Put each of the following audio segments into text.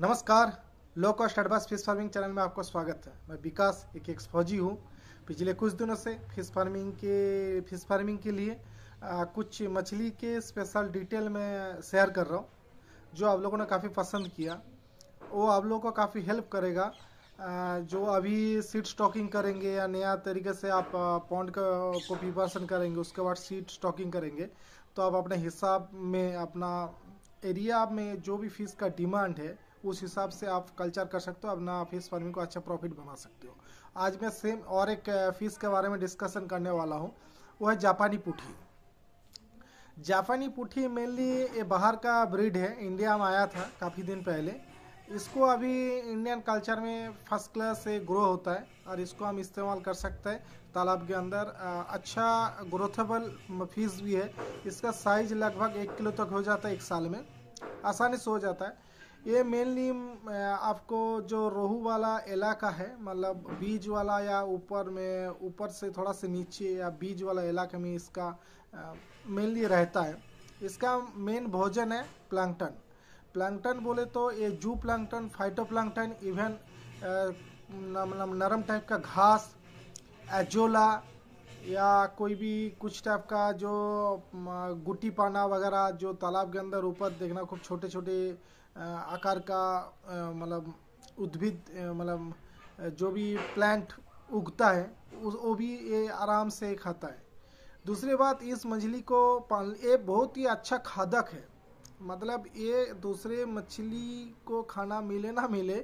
नमस्कार low cost advance fish farming channel में आपका स्वागत है मैं विकास एक एक्स फौजी हूँ पिछले कुछ दिनों से फिश फार्मिंग के फिश फार्मिंग के लिए आ, कुछ मछली के स्पेशल डिटेल में शेयर कर रहा हूँ जो आप लोगों ने काफ़ी पसंद किया वो आप लोगों को काफ़ी हेल्प करेगा आ, जो अभी सीट स्टॉकिंग करेंगे या नया तरीके से आप पॉन्ड को प्रिपरेशन करेंगे उसके बाद सीट स्टॉकिंग करेंगे तो आप अपने हिसाब में अपना एरिया में जो भी फीस का डिमांड है उस हिसाब से आप कल्चर कर सकते हो अपना फिश फार्मिंग को अच्छा प्रॉफिट बना सकते हो आज मैं सेम और एक फिश के बारे में डिस्कशन करने वाला हूँ वो है जापानी पुठी जापानी पुठी मेनली ये बाहर का ब्रीड है इंडिया में आया था काफ़ी दिन पहले इसको अभी इंडियन कल्चर में फर्स्ट क्लास से ग्रो होता है और इसको हम इस्तेमाल कर सकते हैं तालाब के अंदर अच्छा ग्रोथेबल फीस भी है इसका साइज लगभग एक किलो तक हो जाता है एक साल में आसानी से हो जाता है ये मेनली आपको जो रोहू वाला इलाका है मतलब बीज वाला या ऊपर में ऊपर से थोड़ा से नीचे या बीज वाला इलाके में इसका मेनली रहता है इसका मेन भोजन है प्लांकटन प्लांकटन बोले तो ये zoo plankton phyto plankton even नरम टाइप का घास एजोला या कोई भी कुछ टाइप का जो गुटी पाना वगैरह जो तालाब के अंदर ऊपर देखना खूब छोटे छोटे आकार का मतलब उद्भिद मतलब जो भी प्लांट उगता है वो भी ये आराम से खाता है दूसरी बात इस मछली को पाल ये बहुत ही अच्छा खादक है मतलब ये दूसरे मछली को खाना मिले ना मिले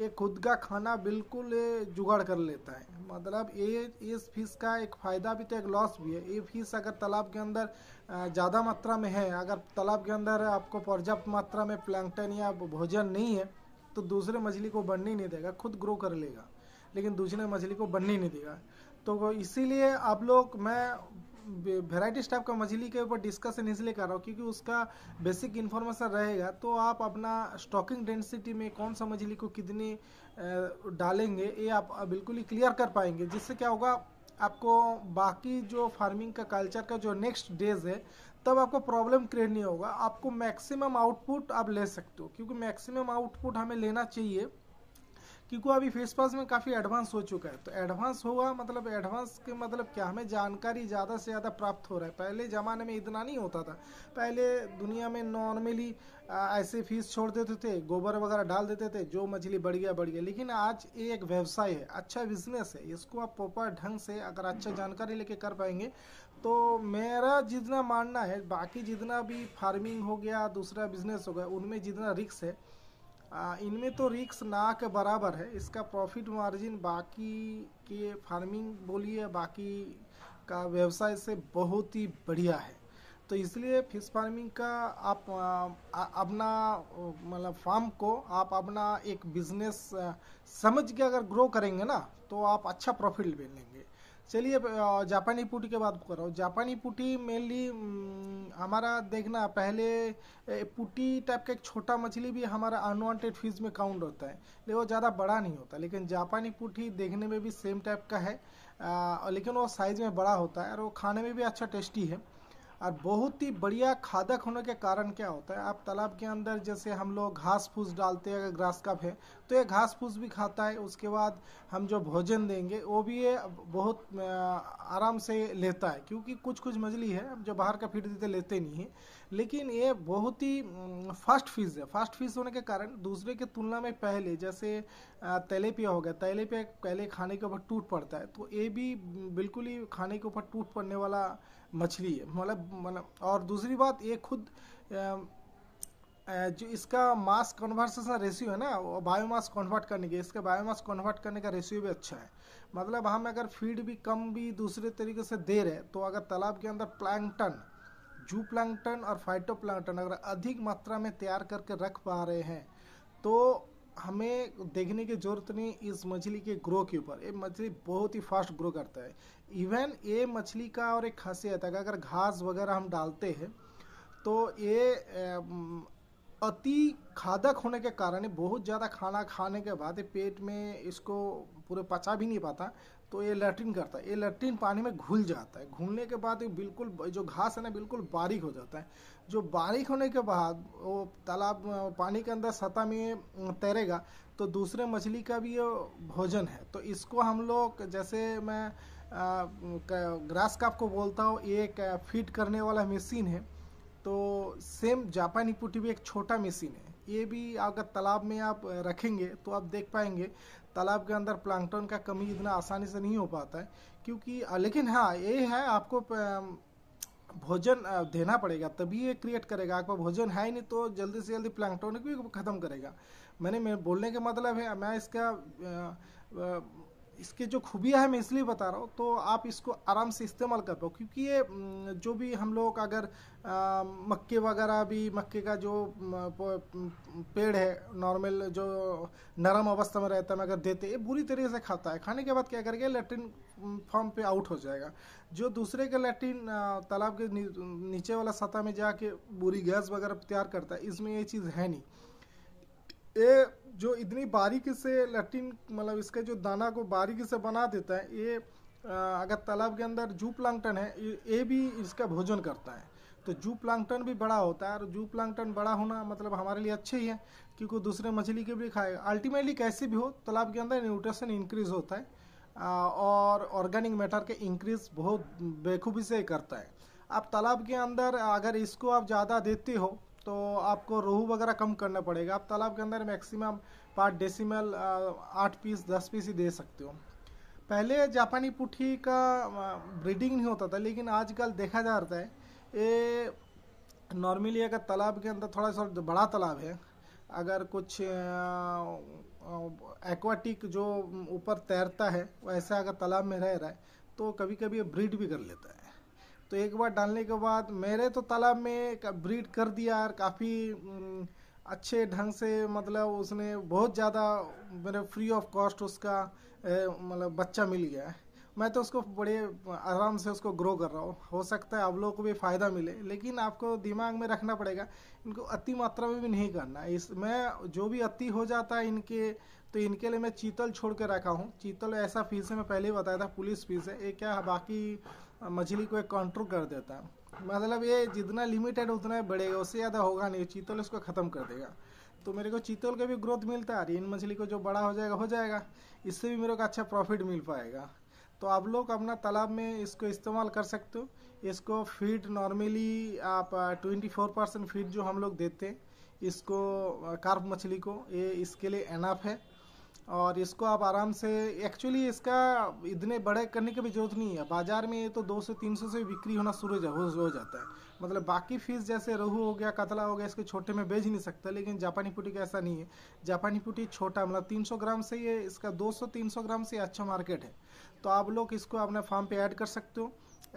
ये खुद का खाना बिल्कुल जुगाड़ कर लेता है मतलब ये इस फिश का एक फ़ायदा भी तो एक लॉस भी है ये फिश अगर तालाब के अंदर ज़्यादा मात्रा में है अगर तालाब के अंदर आपको पर्याप्त मात्रा में प्लैंकटन या भोजन नहीं है तो दूसरे मछली को बढ़ने नहीं देगा खुद ग्रो कर लेगा लेकिन दूसरे मछली को बढ़ने नहीं देगा तो इसीलिए आप लोग मैं वेराइटीज टाइप का मछली के ऊपर डिस्कशन इसलिए कर रहा हूँ क्योंकि उसका बेसिक इन्फॉर्मेशन रहेगा तो आप अपना स्टॉकिंग डेंसिटी में कौन सा मछली को कितने डालेंगे ये आप बिल्कुल ही क्लियर कर पाएंगे जिससे क्या होगा आपको बाकी जो फार्मिंग का कल्चर का जो नेक्स्ट डेज है तब आपको प्रॉब्लम क्रिएट नहीं होगा आपको मैक्सिमम आउटपुट आप ले सकते हो क्योंकि मैक्सिमम आउटपुट हमें लेना चाहिए क्योंकि अभी फेस पास में काफ़ी एडवांस हो चुका है तो एडवांस हुआ मतलब एडवांस के मतलब क्या हमें जानकारी ज़्यादा से ज़्यादा प्राप्त हो रहा है पहले ज़माने में इतना नहीं होता था पहले दुनिया में नॉर्मली ऐसे फीस छोड़ देते थे गोबर वगैरह डाल देते थे जो मछली बढ़ गया बढ़ गया लेकिन आज ये एक व्यवसाय है अच्छा बिजनेस है इसको आप प्रॉपर ढंग से अगर अच्छा जानकारी लेके कर पाएंगे तो मेरा जितना मानना है बाकी जितना भी फार्मिंग हो गया दूसरा बिजनेस हो गया उनमें जितना रिक्स है इनमें तो रिक्स ना के बराबर है इसका प्रॉफिट मार्जिन बाकी के फार्मिंग बोलिए बाकी का व्यवसाय से बहुत ही बढ़िया है तो इसलिए फिश फार्मिंग का आप अपना मतलब फार्म को आप अपना एक बिजनेस समझ के अगर ग्रो करेंगे ना तो आप अच्छा प्रॉफिट ले लेंगे चलिए जापानी पुटी के बात कर रहा हूँ जापानी पुटी मेनली हम्म, हमारा देखना पहले पुटी टाइप का एक छोटा मछली भी हमारा अनवांटेड फिश में काउंट होता है लेकिन वो ज़्यादा बड़ा नहीं होता लेकिन जापानी पुटी देखने में भी सेम टाइप का है आ, लेकिन वो साइज़ में बड़ा होता है और वो खाने में भी अच्छा टेस्टी है और बहुत ही बढ़िया खादक होने के कारण क्या होता है आप तालाब के अंदर जैसे हम लोग घास फूस डालते हैं अगर ग्रास कप है तो ये घास फूस भी खाता है उसके बाद हम जो भोजन देंगे वो भी ये बहुत आराम से लेता है क्योंकि कुछ कुछ मजली है जो बाहर का फीड देते लेते नहीं है लेकिन ये बहुत ही फास्ट फिश है फास्ट फिश होने के कारण दूसरे के तुलना में पहले जैसे तेलेपिया हो गया तेलेपिया पहले खाने के ऊपर टूट पड़ता है तो ये भी बिल्कुल ही खाने के ऊपर टूट पड़ने वाला मछली मतलब मतलब और दूसरी बात ये खुद जो इसका मास कन्वर्सेशन रेशियो है ना वो बायोमास कन्वर्ट करने के इसका बायोमास कन्वर्ट करने का रेशियो भी अच्छा है मतलब हम अगर फीड भी कम भी दूसरे तरीके से दे रहे तो अगर तालाब के अंदर प्लैंकटन जू प्लैंकटन और फाइटो अगर अधिक मात्रा में तैयार करके रख पा रहे हैं तो हमें देखने की जरूरत नहीं इस मछली के ग्रो के ऊपर ये मछली बहुत ही फास्ट ग्रो करता है इवन ये मछली का और एक खासियत है कि अगर घास वगैरह हम डालते हैं तो ये अति खादक होने के कारण बहुत ज़्यादा खाना खाने के बाद पेट में इसको पूरे पचा भी नहीं पाता तो ये लेट्रिन करता है ये लेट्रिन पानी में घुल जाता है घुलने के बाद ये बिल्कुल जो घास है ना बिल्कुल बारीक हो जाता है जो बारीक होने के बाद वो तालाब पानी के अंदर सतह में तैरेगा तो दूसरे मछली का भी ये भोजन है तो इसको हम लोग जैसे मैं ग्रास काप को बोलता हूँ ये एक फीड करने वाला मशीन है तो सेम जापानी पुटी भी एक छोटा मशीन है ये भी अगर तालाब में आप रखेंगे तो आप देख पाएंगे तालाब के अंदर प्लांकटन का कमी इतना आसानी से नहीं हो पाता है क्योंकि लेकिन हाँ ये है आपको भोजन देना पड़ेगा तभी ये क्रिएट करेगा आपका भोजन है ही नहीं तो जल्दी से जल्दी प्लांकटोनिक भी ख़त्म करेगा मैंने मैं बोलने का मतलब है मैं इसका इसके जो खूबियाँ है मैं इसलिए बता रहा हूँ तो आप इसको आराम से इस्तेमाल कर पाओ क्योंकि ये जो भी हम लोग अगर मक्के वगैरह भी मक्के का जो पेड़ है नॉर्मल जो नरम अवस्था में रहता है मगर देते ये बुरी तरीके से खाता है खाने के बाद क्या करेगा लेट्रिन फॉर्म पे आउट हो जाएगा जो दूसरे के लेट्रिन तालाब के नीचे वाला सतह में जाके बुरी गैस वगैरह तैयार करता है इसमें ये चीज़ है नहीं ये जो इतनी बारीकी से लटीन मतलब इसके जो दाना को बारीकी से बना देता है ये अगर तालाब के अंदर जू प्लांगटन है ये भी इसका भोजन करता है तो जू प्लांगटन भी बड़ा होता है और जू प्लांगटन बड़ा होना मतलब हमारे लिए अच्छे ही है क्योंकि दूसरे मछली के भी खाएगा अल्टीमेटली कैसे भी हो तालाब के अंदर न्यूट्रिशन इंक्रीज होता है और ऑर्गेनिक मैटर के इंक्रीज बहुत बेखूबी से करता है आप तालाब के अंदर अगर इसको आप ज़्यादा देते हो तो आपको रोहू वगैरह कम करना पड़ेगा आप तालाब के अंदर मैक्सिमम पार्ट डेसिमल आठ पीस दस पीस ही दे सकते हो पहले जापानी पुठी का ब्रीडिंग नहीं होता था लेकिन आजकल देखा जा रहा है ये नॉर्मली अगर तालाब के अंदर थोड़ा सा बड़ा तालाब है अगर कुछ एक्वाटिक जो ऊपर तैरता है वैसा अगर तालाब में रह रहा है तो कभी कभी ब्रीड भी कर लेता है तो एक बार डालने के बाद मेरे तो तालाब में ब्रीड कर दिया यार काफ़ी अच्छे ढंग से मतलब उसने बहुत ज़्यादा मेरे फ्री ऑफ कॉस्ट उसका मतलब बच्चा मिल गया है मैं तो उसको बड़े आराम से उसको ग्रो कर रहा हूँ हो सकता है आप लोगों को भी फ़ायदा मिले लेकिन आपको दिमाग में रखना पड़ेगा इनको अति मात्रा में भी नहीं करना इस मैं जो भी अति हो जाता है इनके तो इनके लिए मैं चीतल छोड़ के रखा हूँ चीतल ऐसा फीस है मैं पहले ही बताया था पुलिस फीस है ये क्या बाकी मछली को एक कंट्रोल कर देता है मतलब ये जितना लिमिटेड उतना ही बढ़ेगा उससे ज़्यादा होगा नहीं चीतल इसको ख़त्म कर देगा तो मेरे को चीतल का भी ग्रोथ मिलता है इन मछली को जो बड़ा हो जाएगा हो जाएगा इससे भी मेरे को अच्छा प्रॉफिट मिल पाएगा तो आप लोग अपना तालाब में इसको इस्तेमाल कर सकते हो इसको फीड नॉर्मली आप 24 परसेंट फीड जो हम लोग देते हैं इसको कार्प मछली को ये इसके लिए एनाफ है और इसको आप आराम से एक्चुअली इसका इतने बड़े करने की भी जरूरत नहीं है बाज़ार में ये तो 200 300 से बिक्री होना शुरू हो, हो जाता है मतलब बाकी फिश जैसे रोहू हो गया कतला हो गया इसके छोटे में बेच नहीं सकता लेकिन जापानी पुटी का ऐसा नहीं है जापानी पुटी छोटा मतलब 300 ग्राम से ये इसका 200-300 ग्राम से अच्छा मार्केट है तो आप लोग इसको अपने फार्म पर ऐड कर सकते हो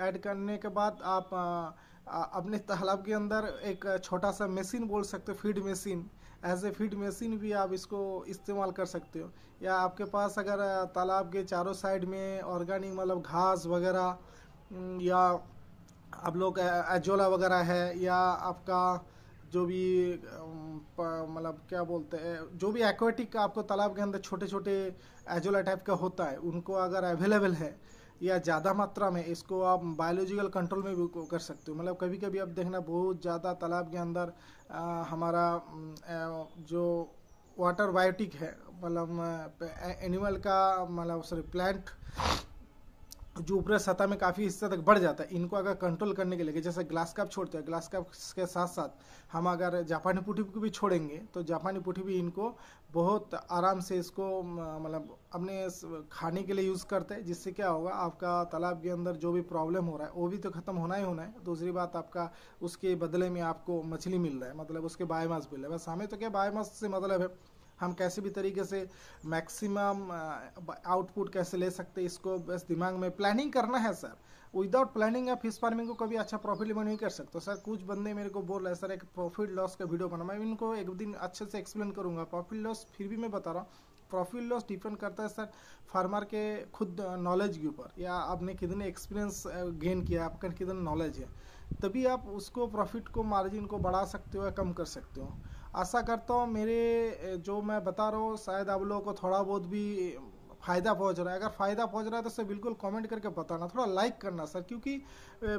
ऐड करने के बाद आप आ, आ, अपने तालाब के अंदर एक छोटा सा मशीन बोल सकते हो feed machine as a feed machine भी आप इसको इस्तेमाल कर सकते हो या आपके पास अगर तालाब के चारों साइड में ऑर्गेनिक मतलब घास वगैरह या आप लोग एजोला वगैरह है या आपका जो भी मतलब क्या बोलते हैं जो भी एक्वेटिक आपको तालाब के अंदर छोटे छोटे एजोला टाइप का होता है उनको अगर अवेलेबल है या ज़्यादा मात्रा में इसको आप बायोलॉजिकल कंट्रोल में भी कर सकते हो मतलब कभी कभी आप देखना बहुत ज़्यादा तालाब के अंदर हमारा जो वाटर बायोटिक है मतलब एनिमल का मतलब सॉरी प्लांट जो ऊपरी सतह में काफ़ी हिस्सा तक बढ़ जाता है इनको अगर कंट्रोल करने के लिए जैसे ग्लास कप छोड़ते हैं ग्लास कप के साथ साथ हम अगर जापानी पुठी को भी छोड़ेंगे तो जापानी पुठी भी इनको बहुत आराम से इसको मतलब अपने खाने के लिए यूज़ करते हैं जिससे क्या होगा आपका तालाब के अंदर जो भी प्रॉब्लम हो रहा है वो भी तो ख़त्म होना ही होना है दूसरी बात आपका उसके बदले में आपको मछली मिल रहा है मतलब उसके बायोमास मिल रहा है बस हमें तो क्या बायोमास से मतलब है हम कैसे भी तरीके से मैक्सिमम आउटपुट uh, कैसे ले सकते हैं इसको बस दिमाग में प्लानिंग करना है सर विदाउट प्लानिंग आप फिश फार्मिंग को कभी अच्छा प्रॉफिट लेवल नहीं कर सकते सर कुछ बंदे मेरे को बोल रहे हैं सर एक प्रॉफिट लॉस का वीडियो बना मैं इनको एक दिन अच्छे से एक्सप्लेन करूँगा प्रॉफिट लॉस फिर भी मैं बता रहा हूँ प्रॉफिट लॉस डिपेंड करता है सर फार्मर के खुद नॉलेज uh, के ऊपर या आपने कितने एक्सपीरियंस गेन uh, किया है आपका कितना नॉलेज है तभी आप उसको प्रॉफिट को मार्जिन को बढ़ा सकते हो या कम कर सकते हो आशा करता हूँ मेरे जो मैं बता रहा हूँ शायद आप लोगों को थोड़ा बहुत भी फ़ायदा पहुंच रहा है अगर फ़ायदा पहुंच रहा है तो उसे बिल्कुल कमेंट करके बताना थोड़ा लाइक करना सर क्योंकि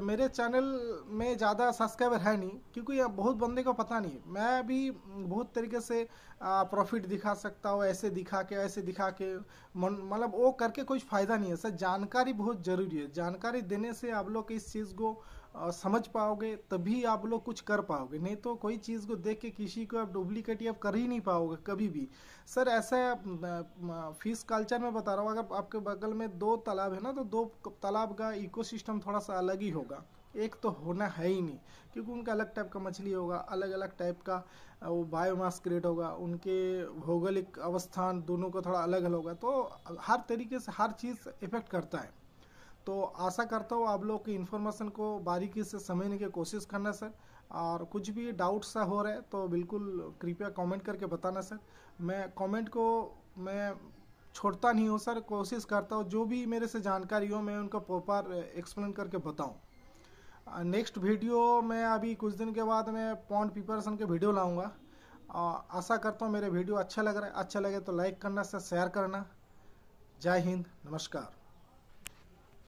मेरे चैनल में ज़्यादा सब्सक्राइबर है नहीं क्योंकि बहुत बंदे को पता नहीं मैं भी बहुत तरीके से प्रॉफिट दिखा सकता हूँ ऐसे दिखा के ऐसे दिखा के मतलब वो करके कोई फ़ायदा नहीं है सर जानकारी बहुत ज़रूरी है जानकारी देने से आप लोग इस चीज़ को समझ पाओगे तभी आप लोग कुछ कर पाओगे नहीं तो कोई चीज़ को देख के किसी को आप डुप्लीकेट या कर ही नहीं पाओगे कभी भी सर ऐसा फिश कल्चर में बता रहा हूँ अगर आपके बगल में दो तालाब है ना तो दो तालाब का इकोसिस्टम थोड़ा सा अलग ही होगा एक तो होना है ही नहीं क्योंकि उनका अलग टाइप का मछली होगा अलग अलग टाइप का वो बायोमास क्रिएट होगा उनके भौगोलिक अवस्थान दोनों का थोड़ा अलग अलग होगा तो हर तरीके से हर चीज़ इफेक्ट करता है तो आशा करता हूँ आप लोग की इन्फॉर्मेशन को बारीकी से समझने की कोशिश करना सर और कुछ भी डाउट सा हो रहा है तो बिल्कुल कृपया कमेंट करके बताना सर मैं कमेंट को मैं छोड़ता नहीं हूँ सर कोशिश करता हूँ जो भी मेरे से जानकारी हो मैं उनका प्रॉपर एक्सप्लेन करके बताऊँ नेक्स्ट वीडियो मैं अभी कुछ दिन के बाद मैं पॉन्ड प्रिपरेशन के वीडियो लाऊँगा आशा करता हूँ मेरे वीडियो अच्छा लग रहा है अच्छा लगे तो लाइक करना सर शेयर करना जय हिंद नमस्कार